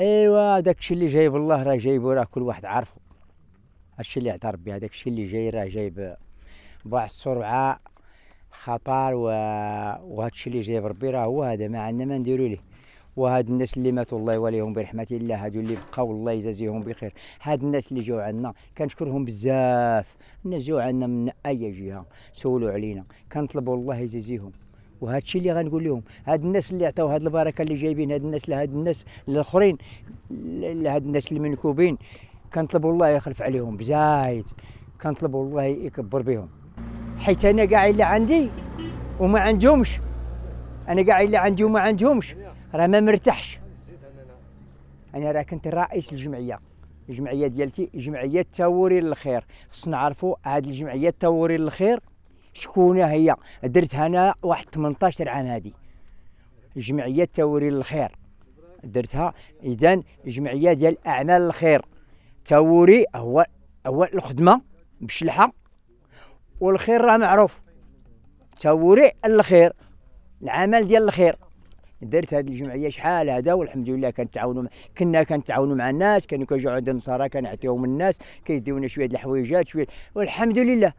ايوا داك الشيء اللي جايب الله راه جايبو راه كل واحد عارفه هادشي اللي عطى ربي داك الشيء اللي جاي راه جايب بواحد السرعه خطر و... وهادشي اللي جايب ربي راه هو هذا ما عندنا ما نديرو ليه وهاد الناس اللي ماتوا الله يواليهم برحمه الله هادو اللي بقاو الله يجازيهم بخير هاد الناس اللي جاو عندنا كنشكرهم بزاف الناس جاو عندنا من اي جهه سولوا علينا كنطلبوا الله يجازيهم وهذا الشيء اللي غنقول لهم هاد الناس اللي عطاو هاد البركه اللي جايبين هاد الناس لهاد الناس الاخرين لهاد الناس المنكوبين كنطلبوا الله يخلف عليهم بزايد كنطلبوا الله يكبر بهم حيت انا كاع اللي عندي وما عندهمش انا كاع اللي عندي وما عندهمش راه ما مرتاحش انا راه كنت رئيس الجمعيه الجمعيه ديالتي جمعيه تاوري للخير خصنا نعرفوا هاد الجمعيه تاوري للخير شكون هي درتها انا واحد 18 عام هذه جمعيه توري للخير درتها اذا جمعيه ديال اعمال الخير توري هو هو الخدمه بشلحه والخير راه معروف توري الخير العمل ديال الخير درت هذه الجمعيه شحال هذا والحمد لله كنتعاونوا كنا كنتعاونوا مع الناس كانوا كيجيو عند النصارى كنعطيهم الناس كيديونا شويه د الحويجات شويه والحمد لله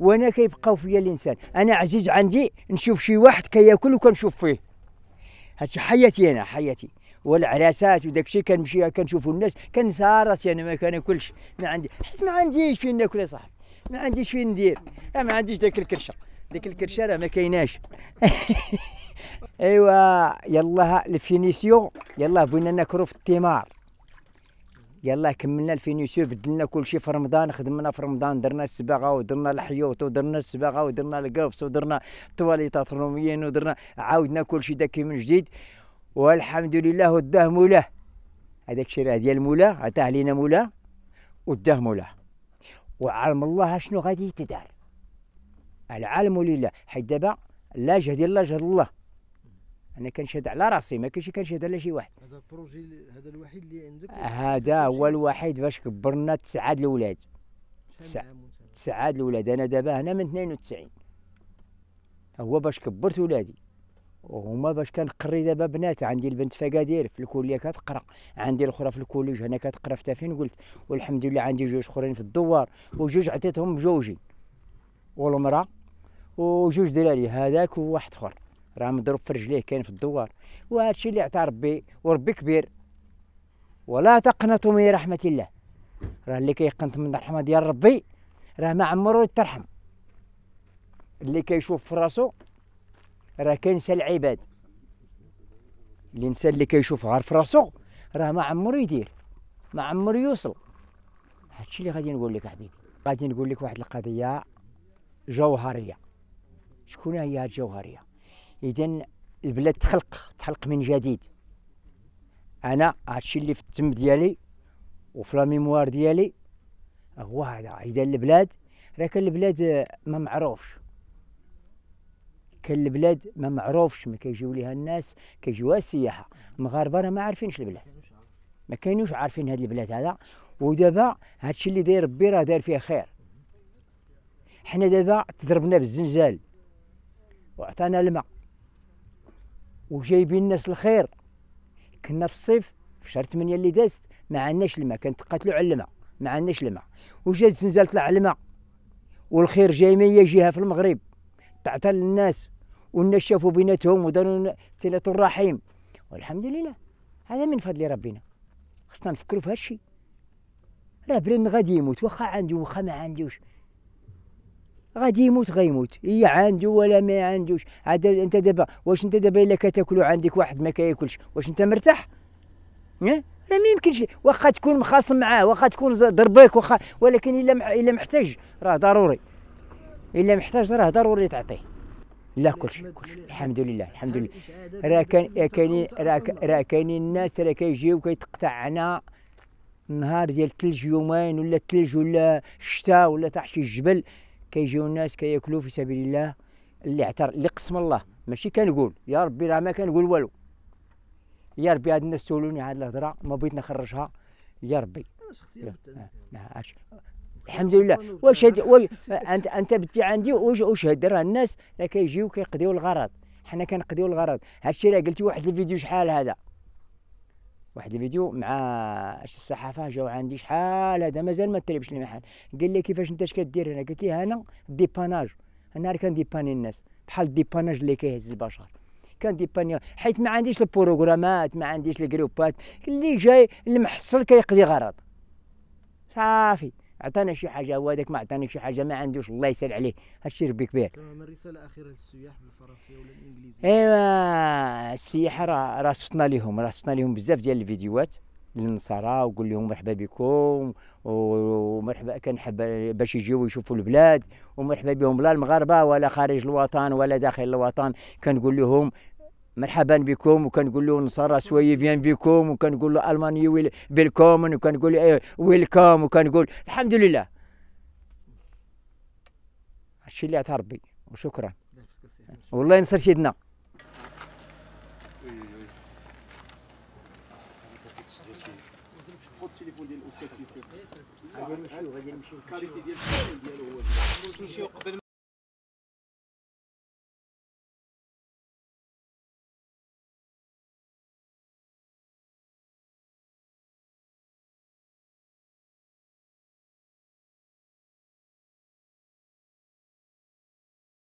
وانا كيبقاو فيا الانسان انا عزيز عندي نشوف شي واحد كياكل وكنشوف فيه هادشي حياتي انا حياتي والعراسات وداك كنمشي كنشوف الناس كنسهر راسي يعني، انا ما كناكلش ما عندي حيت ما عنديش فين ناكل يا صاحبي ما عنديش فين ندير أه، ما عنديش داك الكرشه داك الكرشه راه ما كايناش ايوا يلاه الفينيسيون يلاه بغينا ناكلو في الثمار يلا كملنا الفينيسيو بدلنا كل شيء في رمضان خدمنا في رمضان درنا السباغه ودرنا الحيوط ودرنا السباغه ودرنا القبص ودرنا التواليطات روميين ودرنا عاودنا كل شيء داك من جديد والحمد لله وداه مولاه هذاك الشيء ديال مولاه عطاه لينا مولاه وداه مولاه وعلم الله شنو غادي تدار العالم لله حيت دابا لا جهد الله جهد الله انا كنشهد على راسي ما كاينش كنشهد على شي واحد هذا البروجي هذا الوحيد اللي عندك آه، هذا هو الوحيد باش كبرنا تسعه الاولاد تسعه تسعه الاولاد انا دابا هنا من 92 هو باش كبرت ولادي وهما باش كنقري دابا بنات عندي البنت فكادير في الكليه كتقرا عندي الاخرى في الكوليج هنا كتقرا في تافين قلت والحمد لله عندي جوج اخرين في الدوار وجوج عطيتهم بجوجي والمراه وجوج دراري هذاك وواحد اخر راه مضروب في رجليه كاين في الدوار وهذا الشيء اللي عطى ربي وربي كبير ولا تقنطوا من رحمه الله راه اللي كيقنط من الرحمه ديال ربي راه ما عمرو يترحم اللي كيشوف في راسو راه كينسى العباد الانسان اللي كيشوف غير في راسو راه ما عمرو يدير ما عمرو يوصل هادشي اللي غادي نقول لك حبيبي غادي نقول لك واحد القضيه جوهريه شكون هي الجوهريه اذا البلاد تخلق تخلق من جديد انا هادشي اللي في التم ديالي وفي لا ميموار ديالي هو هذا اذا البلاد راه كان البلاد ما معروفش كان البلاد ما معروفش ما كيجيو ليها الناس كيجيوها السياحه المغاربه راه ما عارفينش البلاد ما كاينوش عارفين هاد البلاد هذا ودابا هادشي اللي داير ربي راه داير فيه خير حنا دابا تضربنا بالزنزال وعطانا الماء وجايبين الناس الخير كنا في الصيف في شهر 8 اللي دازت ما عندناش الماء كنتقاتلوا على الماء ما عندناش الماء وجات زلزال طلع الماء والخير جاي من جهه في المغرب تعطى الناس والناس شافوا بيناتهم وداروا صله الرحيم والحمد لله هذا من فضل ربنا خصنا نفكروا في الشيء راه بلادنا غادي يموت واخا عنده واخا ما عندوش غادي يموت غيموت هي عنده ولا ما عندوش عاد انت دابا واش انت دابا الا كتاكلو عندك واحد ما كياكلش واش انت مرتاح راه ما يمكنش واخا تكون مخاصم معاه واخا تكون ضربك واخا ولكن الا الا محتاج راه ضروري الا محتاج راه ضروري تعطيه لا كلشي كلشي الحمد لله الحمد لله راه كان كاينين راه كاينين الناس راه كيجيو كيتقطعنا نهار ديال الثلج يومين ولا الثلج ولا الشتاء ولا تحت شي جبل كيجيو الناس كياكلوا في سبيل الله اللي اعتر اللي قسم الله ماشي كنقول يا ربي راه ما كنقول والو يا ربي هاد الناس تولوني هاد الهضره ما بغيت نخرجها يا ربي الحمد لله واش انت انت بتي عندي واش راه الناس كيجيو كيقضيو الغرض حنا كنقضيو الغرض هادشي راه قلتي واحد الفيديو شحال هذا واحد الفيديو مع اش الصحافه جاو عندي شحال هذا مازال ما لي محل قال لي كيفاش انت اش كدير هنا قلت ليه انا ديباناج انا راه كنديباني الناس بحال الديباناج اللي كيهز البشر كنديباني حيت ما عنديش البروغرامات ما عنديش الجروبات اللي جاي المحصل كيقضي غرض صافي اعطانا شي حاجه وهذاك ما عطانا شي حاجه ما عندوش الله يسهل عليه هادشي ربي كبير تمام الرساله الاخيره للسياح بالفرنسيه ولا الانجليزيه ايوا السياح راه راه صفنا لهم راه صفنا لهم بزاف ديال الفيديوهات للنصارى وقول لهم مرحبا بكم ومرحبا كنحب باش يجيو يشوفوا البلاد ومرحبا بهم لا المغاربه ولا خارج الوطن ولا داخل الوطن كنقول لهم مرحبا بكم وكنقول له نصارى سوي فيان بكم وكنقول له الماني ويل بالكومن وكنقول له إيه، ويلكم وكنقول الحمد لله هادشي اللي عطى ربي وشكرا والله ينصر سيدنا قبل أيوة.